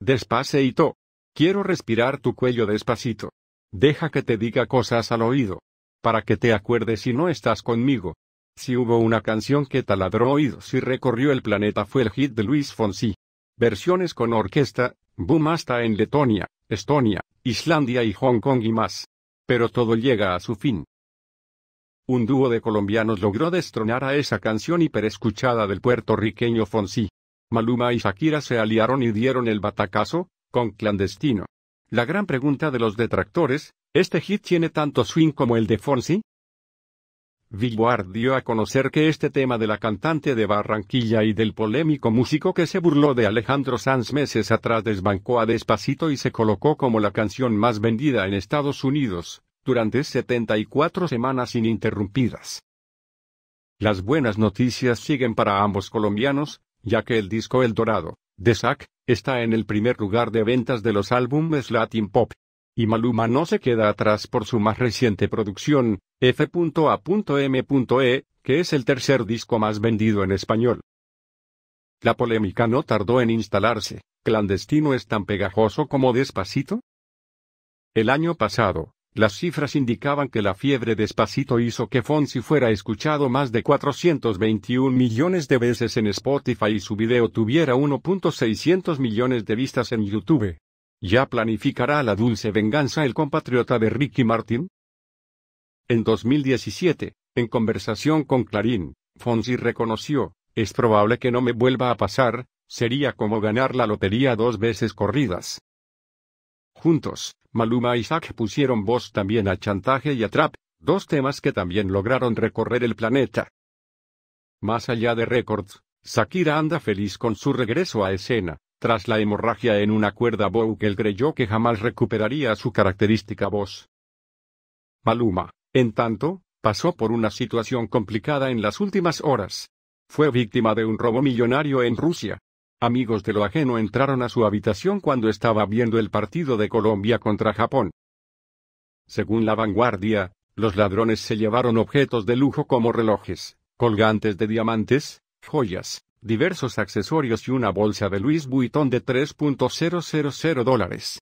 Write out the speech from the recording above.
Despacito. Quiero respirar tu cuello despacito. Deja que te diga cosas al oído. Para que te acuerdes si no estás conmigo. Si hubo una canción que taladró oídos y recorrió el planeta fue el hit de Luis Fonsi. Versiones con orquesta, boom hasta en Letonia, Estonia, Islandia y Hong Kong y más. Pero todo llega a su fin. Un dúo de colombianos logró destronar a esa canción hiperescuchada del puertorriqueño Fonsi. Maluma y Shakira se aliaron y dieron el batacazo, con clandestino. La gran pregunta de los detractores, ¿este hit tiene tanto swing como el de Fonsi? Billboard dio a conocer que este tema de la cantante de Barranquilla y del polémico músico que se burló de Alejandro Sanz meses atrás desbancó a Despacito y se colocó como la canción más vendida en Estados Unidos, durante 74 semanas ininterrumpidas. Las buenas noticias siguen para ambos colombianos, ya que el disco El Dorado, de Zack, está en el primer lugar de ventas de los álbumes Latin Pop. Y Maluma no se queda atrás por su más reciente producción, F.A.M.E., que es el tercer disco más vendido en español. La polémica no tardó en instalarse. ¿Clandestino es tan pegajoso como despacito? El año pasado, las cifras indicaban que la fiebre despacito hizo que Fonsi fuera escuchado más de 421 millones de veces en Spotify y su video tuviera 1.600 millones de vistas en YouTube. ¿Ya planificará la dulce venganza el compatriota de Ricky Martin? En 2017, en conversación con Clarín, Fonsi reconoció, es probable que no me vuelva a pasar, sería como ganar la lotería dos veces corridas. Juntos, Maluma y Zack pusieron voz también a Chantaje y a Trap, dos temas que también lograron recorrer el planeta. Más allá de récords, Shakira anda feliz con su regreso a escena, tras la hemorragia en una cuerda vocal creyó que jamás recuperaría su característica voz. Maluma, en tanto, pasó por una situación complicada en las últimas horas. Fue víctima de un robo millonario en Rusia, amigos de lo ajeno entraron a su habitación cuando estaba viendo el partido de Colombia contra Japón. Según la vanguardia, los ladrones se llevaron objetos de lujo como relojes, colgantes de diamantes, joyas, diversos accesorios y una bolsa de Louis Vuitton de 3.000 dólares.